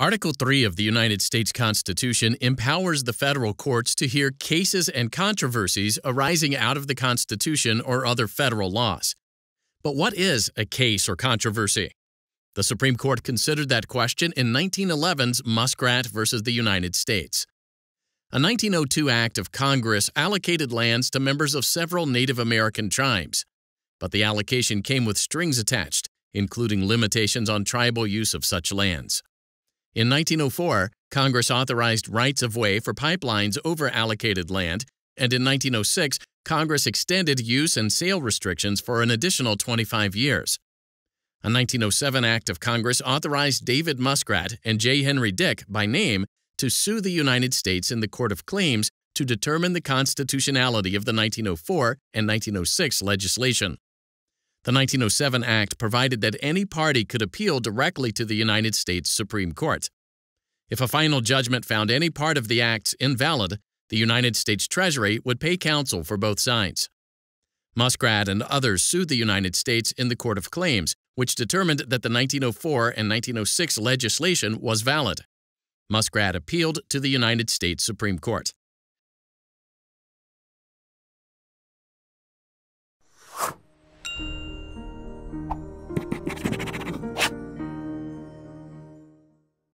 Article 3 of the United States Constitution empowers the federal courts to hear cases and controversies arising out of the Constitution or other federal laws. But what is a case or controversy? The Supreme Court considered that question in 1911's Muskrat versus the United States. A 1902 act of Congress allocated lands to members of several Native American tribes, but the allocation came with strings attached, including limitations on tribal use of such lands. In 1904, Congress authorized rights of way for pipelines over allocated land, and in 1906, Congress extended use and sale restrictions for an additional 25 years. A 1907 act of Congress authorized David Muskrat and J. Henry Dick by name to sue the United States in the Court of Claims to determine the constitutionality of the 1904 and 1906 legislation. The 1907 Act provided that any party could appeal directly to the United States Supreme Court. If a final judgment found any part of the acts invalid, the United States Treasury would pay counsel for both sides. Muskrat and others sued the United States in the Court of Claims, which determined that the 1904 and 1906 legislation was valid. Muskrat appealed to the United States Supreme Court.